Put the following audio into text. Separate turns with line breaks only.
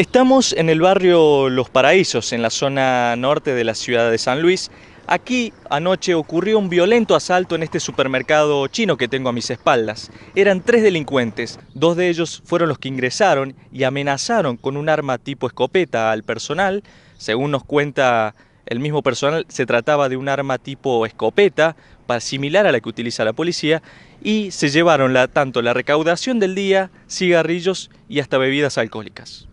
Estamos en el barrio Los Paraísos, en la zona norte de la ciudad de San Luis. Aquí anoche ocurrió un violento asalto en este supermercado chino que tengo a mis espaldas. Eran tres delincuentes, dos de ellos fueron los que ingresaron y amenazaron con un arma tipo escopeta al personal. Según nos cuenta el mismo personal, se trataba de un arma tipo escopeta, similar a la que utiliza la policía, y se llevaron tanto la recaudación del día, cigarrillos y hasta bebidas alcohólicas.